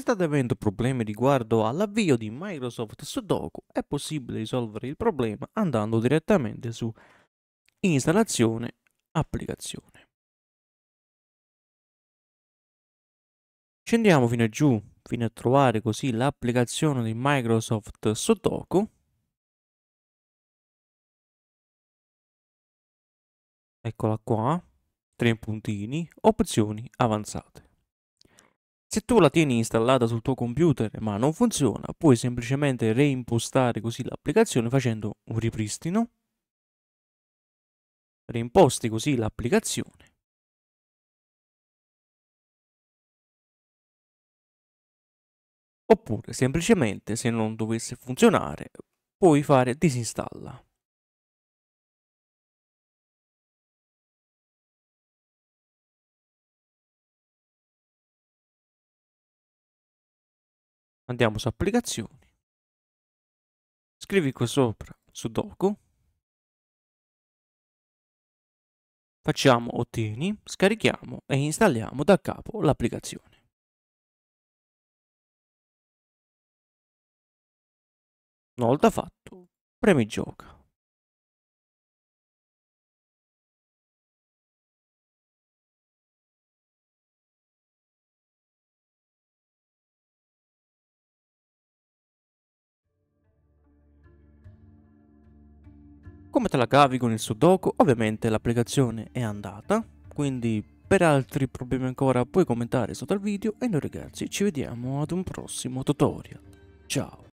state avendo problemi riguardo all'avvio di Microsoft Sudoku, è possibile risolvere il problema andando direttamente su Installazione Applicazione. Scendiamo fino a giù, fino a trovare così l'applicazione di Microsoft Sudoku. Eccola qua, tre puntini, opzioni avanzate. Se tu la tieni installata sul tuo computer ma non funziona, puoi semplicemente reimpostare così l'applicazione facendo un ripristino. Reimposti così l'applicazione. Oppure semplicemente se non dovesse funzionare puoi fare disinstalla. Andiamo su applicazioni. Scrivi qua sopra su doku Facciamo ottieni, scarichiamo e installiamo da capo l'applicazione. Una volta fatto, premi gioca. Come te la cavi con il Sudoku? Ovviamente l'applicazione è andata, quindi per altri problemi ancora puoi commentare sotto al video e noi ragazzi ci vediamo ad un prossimo tutorial. Ciao!